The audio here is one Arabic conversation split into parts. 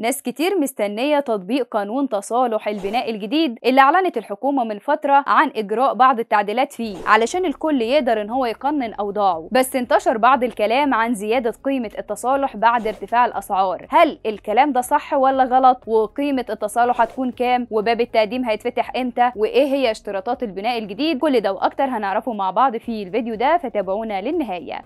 ناس كتير مستنية تطبيق قانون تصالح البناء الجديد اللي أعلنت الحكومة من فترة عن إجراء بعض التعديلات فيه علشان الكل يقدر إن هو يقنن أوضاعه بس انتشر بعض الكلام عن زيادة قيمة التصالح بعد ارتفاع الأسعار هل الكلام ده صح ولا غلط وقيمة التصالح هتكون كام وباب التقديم هيتفتح إمتى وإيه هي اشتراطات البناء الجديد كل ده وأكتر هنعرفه مع بعض في الفيديو ده فتابعونا للنهاية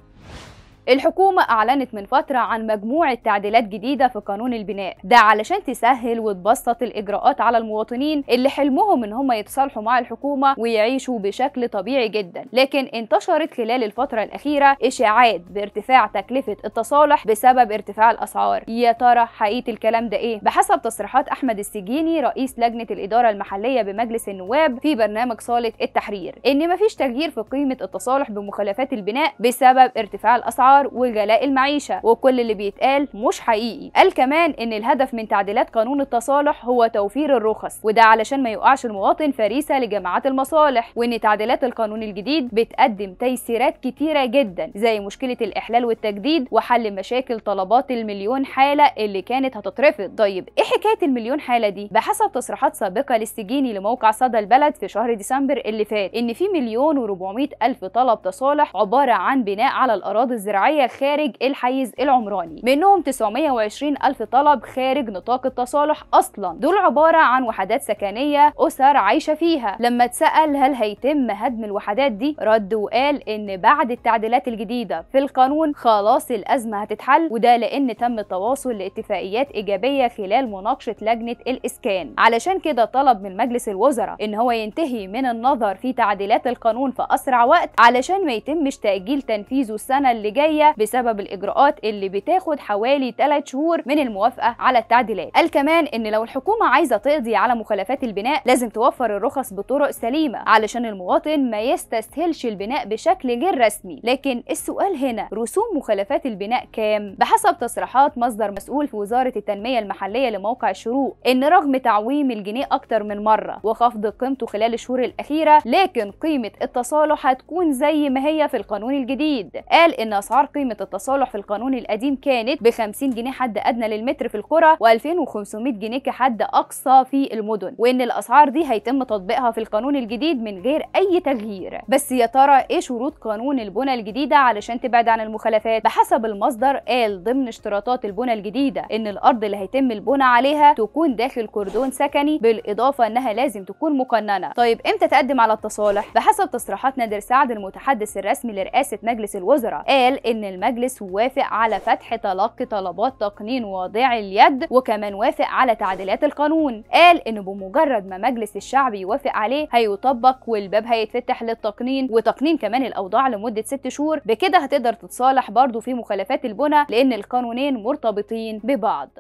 الحكومة أعلنت من فترة عن مجموعة تعديلات جديدة في قانون البناء ده علشان تسهل وتبسط الإجراءات على المواطنين اللي حلمهم إن هم يتصالحوا مع الحكومة ويعيشوا بشكل طبيعي جدا لكن انتشرت خلال الفترة الأخيرة إشاعات بارتفاع تكلفة التصالح بسبب ارتفاع الأسعار يا ترى حقيقة الكلام ده إيه؟ بحسب تصريحات أحمد السجيني رئيس لجنة الإدارة المحلية بمجلس النواب في برنامج صالة التحرير إن مفيش تغيير في قيمة التصالح بمخالفات البناء بسبب ارتفاع الأسعار الأسعار وغلاء المعيشة وكل اللي بيتقال مش حقيقي قال كمان إن الهدف من تعديلات قانون التصالح هو توفير الرخص وده علشان ما يقعش المواطن فريسة لجماعات المصالح وإن تعديلات القانون الجديد بتقدم تيسيرات كتيرة جدا زي مشكلة الإحلال والتجديد وحل مشاكل طلبات المليون حالة اللي كانت هتترفض طيب إيه حكاية المليون حالة دي؟ بحسب تصريحات سابقة للسجيني لموقع صدى البلد في شهر ديسمبر اللي فات إن في مليون و400 ألف طلب تصالح عبارة عن بناء على الأراضي الزراعية الزراعية خارج الحيز العمراني منهم 920 ألف طلب خارج نطاق التصالح أصلا دول عبارة عن وحدات سكنية أسر عايشة فيها لما اتسأل هل هيتم هدم الوحدات دي رد وقال إن بعد التعديلات الجديدة في القانون خلاص الأزمة هتتحل وده لأن تم التواصل لاتفاقيات إيجابية خلال مناقشة لجنة الإسكان علشان كده طلب من مجلس الوزراء إن هو ينتهي من النظر في تعديلات القانون في أسرع وقت علشان ما يتمش تأجيل تنفيذه السنة اللي جاية الجنائيه بسبب الاجراءات اللي بتاخد حوالي 3 شهور من الموافقه على التعديلات قال كمان ان لو الحكومه عايزه تقضي على مخالفات البناء لازم توفر الرخص بطرق سليمه علشان المواطن ما يستسهلش البناء بشكل غير رسمي لكن السؤال هنا رسوم مخالفات البناء كام بحسب تصريحات مصدر مسؤول في وزاره التنميه المحليه لموقع الشروق ان رغم تعويم الجنيه اكتر من مره وخفض قيمته خلال الشهور الاخيره لكن قيمه التصالح هتكون زي ما هي في القانون الجديد قال ان اسعار أسعار قيمة التصالح في القانون القديم كانت ب 50 جنيه حد أدنى للمتر في القرى و2500 جنيه كحد أقصى في المدن وإن الأسعار دي هيتم تطبيقها في القانون الجديد من غير أي تغيير بس يا ترى إيه شروط قانون البنى الجديدة علشان تبعد عن المخالفات بحسب المصدر قال ضمن اشتراطات البنى الجديدة إن الأرض اللي هيتم البنى عليها تكون داخل كردون سكني بالإضافة إنها لازم تكون مقننة طيب إمتى تقدم على التصالح بحسب تصريحات نادر سعد المتحدث الرسمي لرئاسة مجلس الوزراء قال إن المجلس وافق على فتح تلقي طلبات تقنين واضع اليد وكمان وافق على تعديلات القانون قال إن بمجرد ما مجلس الشعب يوافق عليه هيطبق والباب هيتفتح للتقنين وتقنين كمان الأوضاع لمدة ست شهور بكده هتقدر تتصالح برضه في مخالفات البنى لأن القانونين مرتبطين ببعض